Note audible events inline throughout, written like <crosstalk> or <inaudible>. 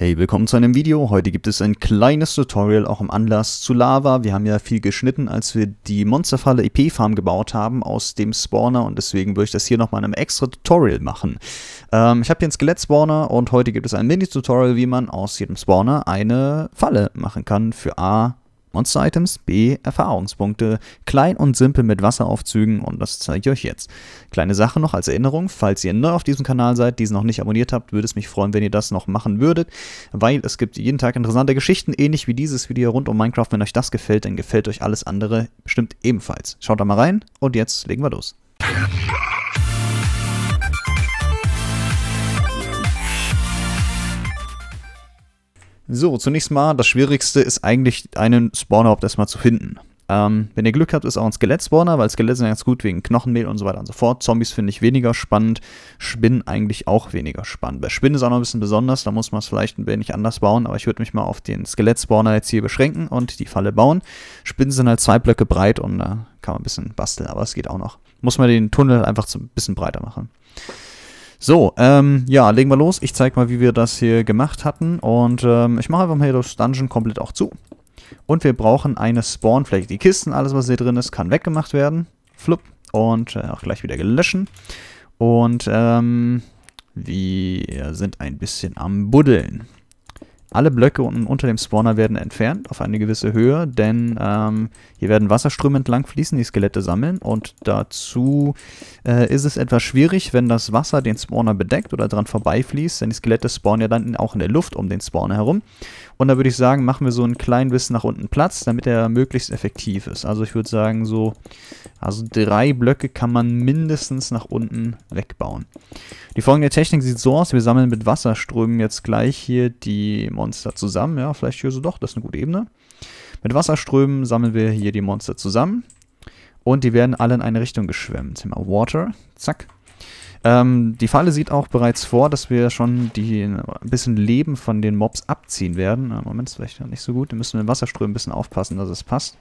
Hey, willkommen zu einem Video. Heute gibt es ein kleines Tutorial auch im Anlass zu Lava. Wir haben ja viel geschnitten, als wir die Monsterfalle EP-Farm gebaut haben aus dem Spawner und deswegen würde ich das hier nochmal in einem extra Tutorial machen. Ähm, ich habe hier einen Skelett-Spawner und heute gibt es ein Mini-Tutorial, wie man aus jedem Spawner eine Falle machen kann für A, Monster-Items, B, Erfahrungspunkte, klein und simpel mit Wasseraufzügen und das zeige ich euch jetzt. Kleine Sache noch als Erinnerung, falls ihr neu auf diesem Kanal seid, diesen noch nicht abonniert habt, würde es mich freuen, wenn ihr das noch machen würdet, weil es gibt jeden Tag interessante Geschichten, ähnlich wie dieses Video rund um Minecraft. Wenn euch das gefällt, dann gefällt euch alles andere bestimmt ebenfalls. Schaut da mal rein und jetzt legen wir los. So, zunächst mal, das Schwierigste ist eigentlich, einen Spawner überhaupt erstmal zu finden. Ähm, wenn ihr Glück habt, ist auch ein Skelett-Spawner, weil Skelette sind ganz gut wegen Knochenmehl und so weiter und so fort. Zombies finde ich weniger spannend, Spinnen eigentlich auch weniger spannend. Bei Spinnen ist auch noch ein bisschen besonders, da muss man es vielleicht ein wenig anders bauen, aber ich würde mich mal auf den Skelett-Spawner jetzt hier beschränken und die Falle bauen. Spinnen sind halt zwei Blöcke breit und da äh, kann man ein bisschen basteln, aber es geht auch noch. Muss man den Tunnel halt einfach ein bisschen breiter machen. So, ähm, ja, legen wir los. Ich zeige mal, wie wir das hier gemacht hatten. Und ähm, ich mache einfach mal hier das Dungeon komplett auch zu. Und wir brauchen eine Spawnfläche. Die Kisten, alles was hier drin ist, kann weggemacht werden. Flupp. Und äh, auch gleich wieder gelöschen. Und ähm, wir sind ein bisschen am Buddeln. Alle Blöcke unten unter dem Spawner werden entfernt auf eine gewisse Höhe, denn ähm, hier werden Wasserströme entlang fließen, die Skelette sammeln und dazu äh, ist es etwas schwierig, wenn das Wasser den Spawner bedeckt oder dran vorbeifließt, denn die Skelette spawnen ja dann auch in der Luft um den Spawner herum. Und da würde ich sagen, machen wir so einen kleinen bisschen nach unten Platz, damit er möglichst effektiv ist. Also ich würde sagen, so also drei Blöcke kann man mindestens nach unten wegbauen. Die folgende Technik sieht so aus, wir sammeln mit Wasserströmen jetzt gleich hier die Monster zusammen. Ja, vielleicht hier so doch, das ist eine gute Ebene. Mit Wasserströmen sammeln wir hier die Monster zusammen. Und die werden alle in eine Richtung geschwemmt. Immer Water, zack. Ähm, die Falle sieht auch bereits vor, dass wir schon die, ein bisschen Leben von den Mobs abziehen werden. Äh, Moment, ist vielleicht nicht so gut. Wir müssen mit dem Wasserströmen ein bisschen aufpassen, dass es passt.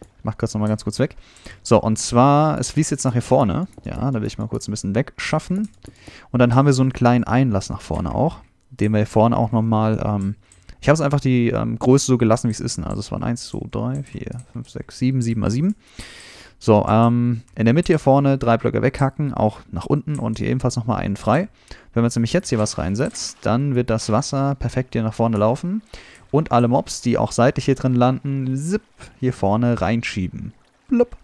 Ich mach kurz nochmal ganz kurz weg. So, und zwar, es fließt jetzt nach hier vorne. Ja, da will ich mal kurz ein bisschen wegschaffen. Und dann haben wir so einen kleinen Einlass nach vorne auch den wir vorne auch nochmal. Ähm, ich habe es einfach die ähm, Größe so gelassen, wie es ist. Ne? Also es waren 1, 2, 3, 4, 5, 6, 7, 7 mal 7. So, ähm, in der Mitte hier vorne drei Blöcke weghacken, auch nach unten und hier ebenfalls nochmal einen frei. Wenn man jetzt nämlich jetzt hier was reinsetzt, dann wird das Wasser perfekt hier nach vorne laufen und alle Mobs, die auch seitlich hier drin landen, zip, hier vorne reinschieben. Blub.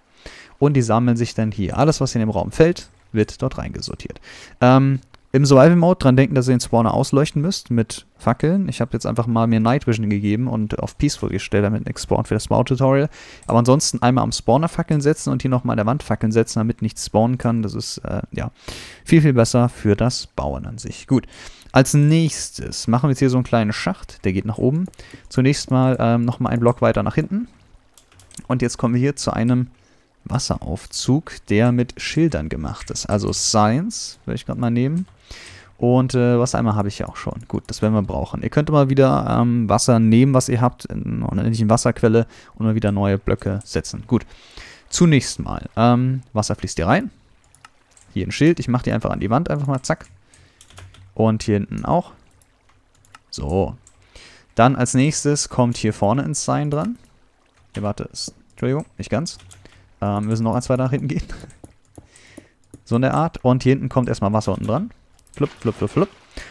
Und die sammeln sich dann hier. Alles, was in dem Raum fällt, wird dort reingesortiert. Ähm, im Survival Mode dran denken, dass ihr den Spawner ausleuchten müsst mit Fackeln. Ich habe jetzt einfach mal mir Night Vision gegeben und auf Peaceful gestellt, damit nichts spawnt für das Spawn-Tutorial. Aber ansonsten einmal am Spawner Fackeln setzen und hier nochmal an der Wand Fackeln setzen, damit nichts spawnen kann. Das ist, äh, ja, viel, viel besser für das Bauen an sich. Gut. Als nächstes machen wir jetzt hier so einen kleinen Schacht, der geht nach oben. Zunächst mal ähm, nochmal einen Block weiter nach hinten. Und jetzt kommen wir hier zu einem Wasseraufzug, der mit Schildern gemacht ist. Also Science, will ich gerade mal nehmen. Und äh, Wassereimer habe ich ja auch schon. Gut, das werden wir brauchen. Ihr könnt mal wieder ähm, Wasser nehmen, was ihr habt, in einer ähnlichen Wasserquelle und mal wieder neue Blöcke setzen. Gut, zunächst mal. Ähm, Wasser fließt hier rein. Hier ein Schild. Ich mache die einfach an die Wand, einfach mal zack. Und hier hinten auch. So. Dann als nächstes kommt hier vorne ins Sign dran. Hier, warte, Entschuldigung, nicht ganz. Ähm, müssen noch ein, zwei nach hinten gehen. <laughs> so in der Art. Und hier hinten kommt erstmal Wasser unten dran. Flup, flup, flup, flup.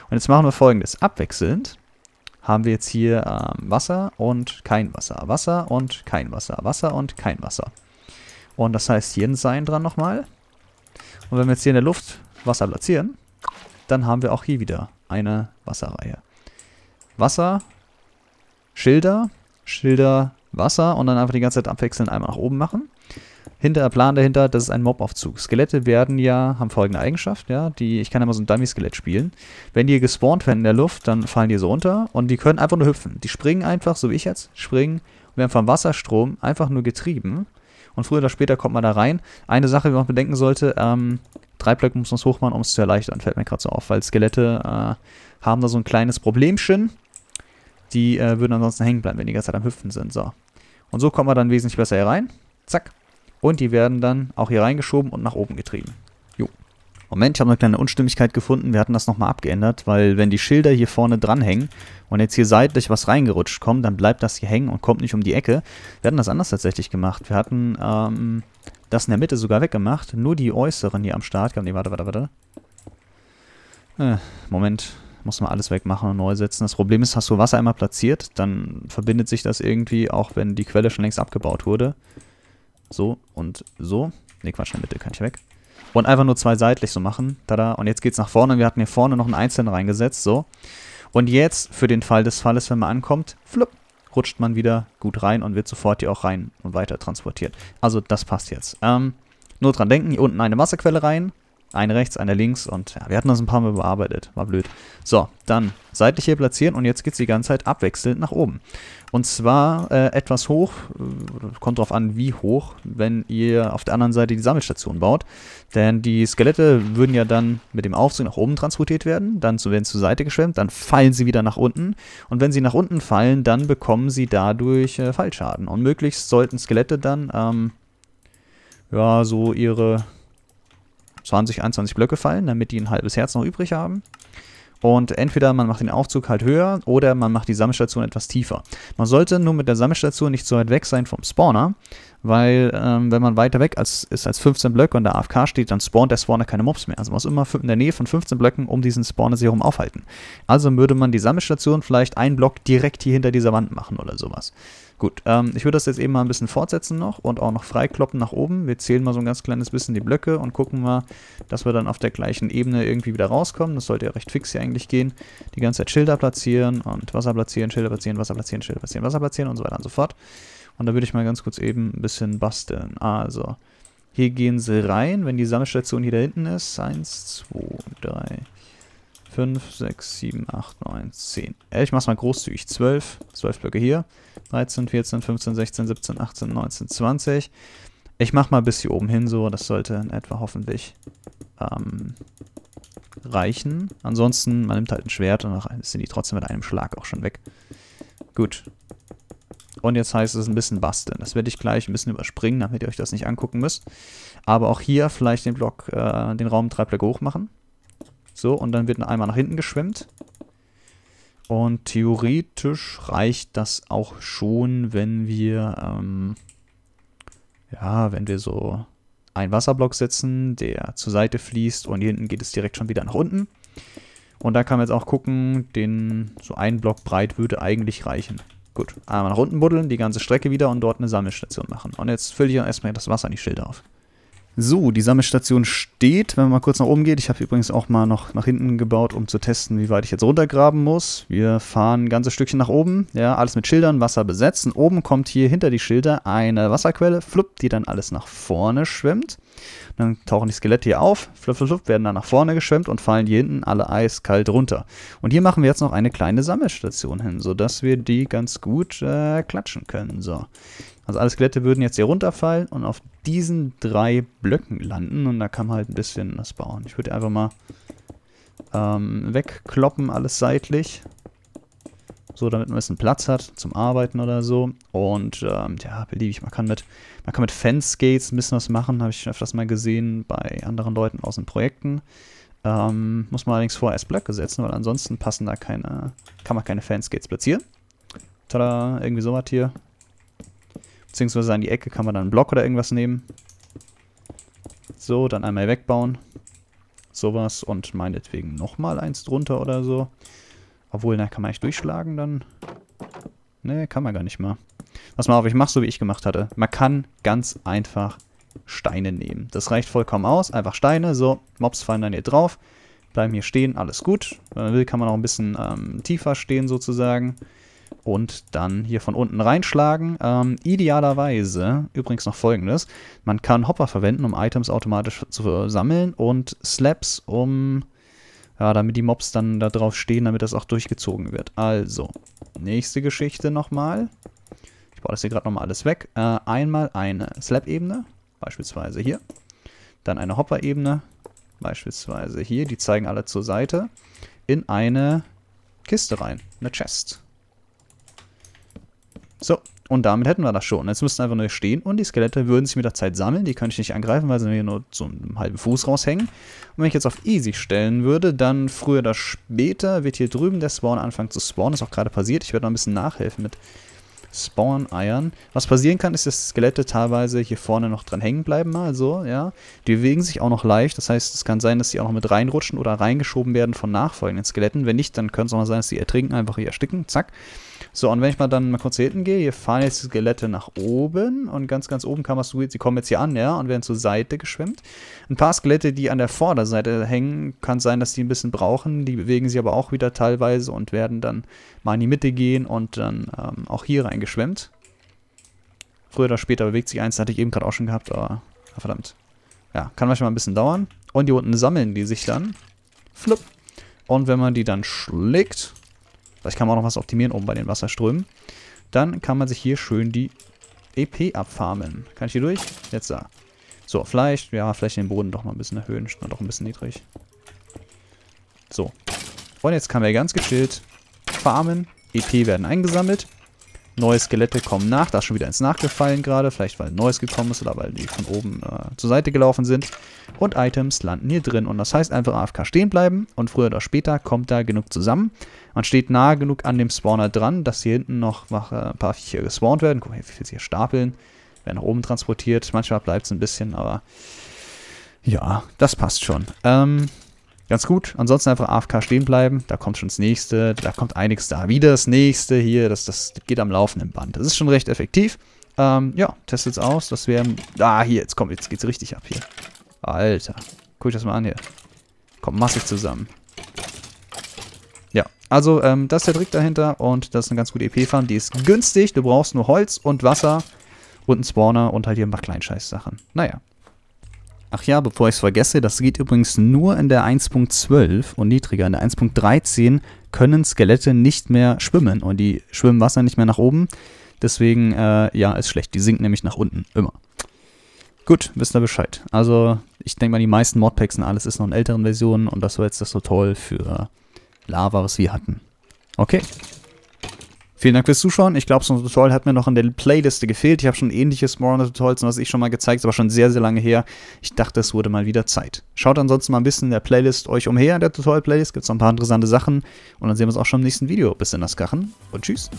Und jetzt machen wir folgendes. Abwechselnd haben wir jetzt hier ähm, Wasser und kein Wasser, Wasser und kein Wasser, Wasser und kein Wasser. Und das heißt hier ein Sein dran nochmal. Und wenn wir jetzt hier in der Luft Wasser platzieren, dann haben wir auch hier wieder eine Wasserreihe. Wasser, Schilder, Schilder, Wasser und dann einfach die ganze Zeit abwechselnd einmal nach oben machen hinter Plan dahinter, das ist ein Mob-Aufzug. Skelette werden ja, haben folgende Eigenschaft, ja, die, ich kann immer so ein Dummy-Skelett spielen. Wenn die gespawnt werden in der Luft, dann fallen die so runter und die können einfach nur hüpfen. Die springen einfach, so wie ich jetzt, springen und werden vom Wasserstrom einfach nur getrieben. Und früher oder später kommt man da rein. Eine Sache, die man bedenken sollte, ähm, drei Blöcke muss man hoch machen, um es zu erleichtern, fällt mir gerade so auf, weil Skelette äh, haben da so ein kleines Problemchen. Die äh, würden ansonsten hängen bleiben, wenn die ganze Zeit am Hüpfen sind. So. Und so kommt man dann wesentlich besser hier rein. Zack. Und die werden dann auch hier reingeschoben und nach oben getrieben. Jo. Moment, ich habe eine kleine Unstimmigkeit gefunden. Wir hatten das nochmal abgeändert, weil wenn die Schilder hier vorne dranhängen und jetzt hier seitlich was reingerutscht kommt, dann bleibt das hier hängen und kommt nicht um die Ecke. Wir hatten das anders tatsächlich gemacht. Wir hatten ähm, das in der Mitte sogar weggemacht, nur die äußeren hier am Start. Nee, warte, warte, warte. Äh, Moment, muss man alles wegmachen und neu setzen. Das Problem ist, hast du Wasser einmal platziert, dann verbindet sich das irgendwie, auch wenn die Quelle schon längst abgebaut wurde so und so. Ne, Quatsch, in der Mitte kann ich weg. Und einfach nur zwei seitlich so machen. Tada. Und jetzt geht's nach vorne. Wir hatten hier vorne noch einen Einzelnen reingesetzt. So. Und jetzt, für den Fall des Falles, wenn man ankommt, flupp, rutscht man wieder gut rein und wird sofort hier auch rein und weiter transportiert. Also das passt jetzt. Ähm, nur dran denken, hier unten eine Wasserquelle rein. Eine rechts, eine links und ja, wir hatten das ein paar Mal bearbeitet. War blöd. So, dann seitlich hier platzieren und jetzt geht es die ganze Zeit abwechselnd nach oben. Und zwar äh, etwas hoch, äh, kommt drauf an, wie hoch, wenn ihr auf der anderen Seite die Sammelstation baut. Denn die Skelette würden ja dann mit dem Aufzug nach oben transportiert werden, dann werden sie zur Seite geschwemmt, dann fallen sie wieder nach unten. Und wenn sie nach unten fallen, dann bekommen sie dadurch äh, Fallschaden. Und möglichst sollten Skelette dann, ähm, ja, so ihre 20, 21 Blöcke fallen, damit die ein halbes Herz noch übrig haben. Und entweder man macht den Aufzug halt höher oder man macht die Sammelstation etwas tiefer. Man sollte nur mit der Sammelstation nicht so weit weg sein vom Spawner, weil ähm, wenn man weiter weg als, ist als 15 Blöcke und der AFK steht, dann spawnt der Spawner keine Mobs mehr. Also man muss immer in der Nähe von 15 Blöcken um diesen Spawner sich herum aufhalten. Also würde man die Sammelstation vielleicht einen Block direkt hier hinter dieser Wand machen oder sowas. Gut, ähm, ich würde das jetzt eben mal ein bisschen fortsetzen noch und auch noch freikloppen nach oben. Wir zählen mal so ein ganz kleines bisschen die Blöcke und gucken mal, dass wir dann auf der gleichen Ebene irgendwie wieder rauskommen. Das sollte ja recht fix hier eigentlich gehen. Die ganze Zeit Schilder platzieren und Wasser platzieren, Schilder platzieren, Wasser platzieren, Schilder platzieren, Wasser platzieren und so weiter und so fort. Und da würde ich mal ganz kurz eben ein bisschen basteln. Also, hier gehen sie rein, wenn die Sammelstation hier da hinten ist. 1, 2, 3, 5, 6, 7, 8, 9, 10. Ich mach's mal großzügig. 12, 12 Blöcke hier. 13, 14, 15, 16, 17, 18, 19, 20. Ich mach mal bis hier oben hin so. Das sollte in etwa hoffentlich ähm, reichen. Ansonsten, man nimmt halt ein Schwert und dann sind die trotzdem mit einem Schlag auch schon weg. Gut, und jetzt heißt es ein bisschen basteln. Das werde ich gleich ein bisschen überspringen, damit ihr euch das nicht angucken müsst. Aber auch hier vielleicht den Block, äh, den Raum drei Blöcke hoch machen. So, und dann wird einmal nach hinten geschwemmt. Und theoretisch reicht das auch schon, wenn wir, ähm, ja, wenn wir so einen Wasserblock setzen, der zur Seite fließt und hier hinten geht es direkt schon wieder nach unten. Und da kann man jetzt auch gucken, den so einen Block breit würde eigentlich reichen. Gut, einmal nach unten buddeln, die ganze Strecke wieder und dort eine Sammelstation machen. Und jetzt fülle ich erstmal das Wasser in die Schilder auf. So, die Sammelstation steht, wenn man mal kurz nach oben geht. Ich habe übrigens auch mal noch nach hinten gebaut, um zu testen, wie weit ich jetzt runtergraben muss. Wir fahren ein ganzes Stückchen nach oben, ja, alles mit Schildern, Wasser besetzen. oben kommt hier hinter die Schilder eine Wasserquelle, flupp, die dann alles nach vorne schwimmt. Dann tauchen die Skelette hier auf, flup, flup, flup, werden dann nach vorne geschwemmt und fallen hier hinten alle eiskalt runter. Und hier machen wir jetzt noch eine kleine Sammelstation hin, sodass wir die ganz gut äh, klatschen können. So. Also alle Skelette würden jetzt hier runterfallen und auf diesen drei Blöcken landen. Und da kann man halt ein bisschen was bauen. Ich würde einfach mal ähm, wegkloppen, alles seitlich so damit man ein bisschen Platz hat zum Arbeiten oder so. Und ähm, ja, beliebig, man kann mit, man kann mit Fanskates ein bisschen was machen, habe ich öfters mal gesehen bei anderen Leuten aus den Projekten. Ähm, muss man allerdings vorher erst Blöcke setzen, weil ansonsten passen da keine, kann man keine Fanskates platzieren. Tada, irgendwie sowas hier. Beziehungsweise an die Ecke kann man dann einen Block oder irgendwas nehmen. So, dann einmal wegbauen. Sowas und meinetwegen nochmal eins drunter oder so. Obwohl, na, kann man eigentlich durchschlagen dann? Ne, kann man gar nicht mal. Pass mal auf, ich mache so, wie ich gemacht hatte. Man kann ganz einfach Steine nehmen. Das reicht vollkommen aus. Einfach Steine, so, Mobs fallen dann hier drauf. Bleiben hier stehen, alles gut. Wenn man will, kann man auch ein bisschen ähm, tiefer stehen sozusagen. Und dann hier von unten reinschlagen. Ähm, idealerweise, übrigens noch folgendes, man kann Hopper verwenden, um Items automatisch zu sammeln und Slaps, um ja, damit die Mobs dann da drauf stehen, damit das auch durchgezogen wird. Also, nächste Geschichte nochmal. Ich baue das hier gerade nochmal alles weg. Äh, einmal eine Slab-Ebene, beispielsweise hier. Dann eine Hopper-Ebene, beispielsweise hier. Die zeigen alle zur Seite. In eine Kiste rein, eine Chest. So, und damit hätten wir das schon. Jetzt müssten einfach nur stehen und die Skelette würden sich mit der Zeit sammeln. Die könnte ich nicht angreifen, weil sie mir nur so einen halben Fuß raushängen. Und wenn ich jetzt auf easy stellen würde, dann früher oder später wird hier drüben der Spawn anfangen zu spawnen. Das ist auch gerade passiert. Ich werde noch ein bisschen nachhelfen mit Spawn-Eiern. Was passieren kann, ist, dass Skelette teilweise hier vorne noch dran hängen bleiben mal also, ja. Die bewegen sich auch noch leicht, das heißt, es kann sein, dass sie auch noch mit reinrutschen oder reingeschoben werden von nachfolgenden Skeletten. Wenn nicht, dann könnte es auch mal sein, dass sie ertrinken, einfach hier ersticken, zack. So, und wenn ich mal dann mal kurz hier hinten gehe, hier fahren jetzt die Skelette nach oben und ganz, ganz oben kann man so, sie kommen jetzt hier an, ja, und werden zur Seite geschwemmt. Ein paar Skelette, die an der Vorderseite hängen, kann sein, dass die ein bisschen brauchen, die bewegen sich aber auch wieder teilweise und werden dann mal in die Mitte gehen und dann ähm, auch hier reingeschwemmt. Früher oder später bewegt sich eins, das hatte ich eben gerade auch schon gehabt, aber ah, verdammt. Ja, kann manchmal ein bisschen dauern. Und hier unten sammeln die sich dann. Flupp. Und wenn man die dann schlägt, Vielleicht kann man auch noch was optimieren oben bei den Wasserströmen. Dann kann man sich hier schön die EP abfarmen. Kann ich hier durch? Jetzt da. So, vielleicht, ja, vielleicht den Boden doch mal ein bisschen erhöhen. Ist doch ein bisschen niedrig. So. Und jetzt kann man ganz gechillt farmen. EP werden eingesammelt. Neue Skelette kommen nach. Da ist schon wieder eins nachgefallen gerade. Vielleicht weil ein neues gekommen ist oder weil die von oben äh, zur Seite gelaufen sind. Und Items landen hier drin. Und das heißt einfach AFK stehen bleiben und früher oder später kommt da genug zusammen. Man steht nahe genug an dem Spawner dran, dass hier hinten noch äh, ein paar Viecher gespawnt werden. Guck mal, wie viele sie hier stapeln. Werden nach oben transportiert. Manchmal bleibt es ein bisschen, aber ja, das passt schon. Ähm, Ganz gut. Ansonsten einfach AFK stehen bleiben. Da kommt schon das nächste. Da kommt einiges da. Wieder das nächste hier. Das, das geht am laufenden Band. Das ist schon recht effektiv. Ähm, ja, testet's aus. Das wäre... Ah, hier. Jetzt kommt. Jetzt geht's richtig ab hier. Alter. Guck ich das mal an hier. Kommt massig zusammen. Ja, also ähm, das ist der Trick dahinter und das ist eine ganz gute EP-Farm. Die ist günstig, du brauchst nur Holz und Wasser und einen Spawner und halt hier ein paar Kleinscheiß-Sachen. Naja, Ach ja, bevor ich es vergesse, das geht übrigens nur in der 1.12 und niedriger. In der 1.13 können Skelette nicht mehr schwimmen und die schwimmen Wasser nicht mehr nach oben. Deswegen, äh, ja, ist schlecht. Die sinken nämlich nach unten. Immer. Gut, wisst ihr Bescheid. Also, ich denke mal, die meisten Modpacks und alles ist noch in älteren Versionen und das war jetzt das so toll für Lava, was wir hatten. Okay. Vielen Dank fürs Zuschauen. Ich glaube, so ein Tutorial hat mir noch in der Playliste gefehlt. Ich habe schon ähnliches Moron on the Tutorials, was ich schon mal gezeigt, aber schon sehr, sehr lange her. Ich dachte, es wurde mal wieder Zeit. Schaut ansonsten mal ein bisschen in der Playlist euch umher. In der Tutorial-Playlist gibt es noch ein paar interessante Sachen. Und dann sehen wir uns auch schon im nächsten Video. Bis in das Kachen und tschüss.